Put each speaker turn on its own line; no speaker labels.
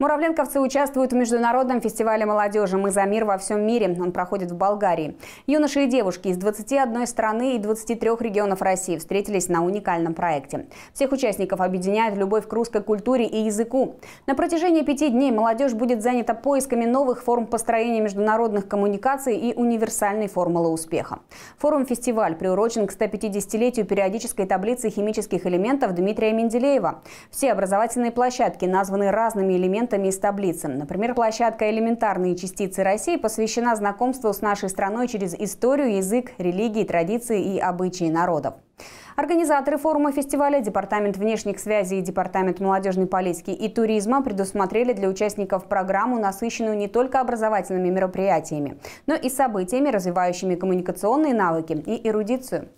Муравленковцы участвуют в международном фестивале молодежи «Мы за мир во всем мире». Он проходит в Болгарии. Юноши и девушки из 21 страны и 23 регионов России встретились на уникальном проекте. Всех участников объединяет любовь к русской культуре и языку. На протяжении пяти дней молодежь будет занята поисками новых форм построения международных коммуникаций и универсальной формулы успеха. Форум-фестиваль приурочен к 150-летию периодической таблицы химических элементов Дмитрия Менделеева. Все образовательные площадки названы разными элементами элементами из таблицы. Например, площадка «Элементарные частицы России» посвящена знакомству с нашей страной через историю, язык, религии, традиции и обычаи народов. Организаторы форума фестиваля, Департамент внешних связей и Департамент молодежной политики и туризма предусмотрели для участников программу, насыщенную не только образовательными мероприятиями, но и событиями, развивающими коммуникационные навыки и эрудицию.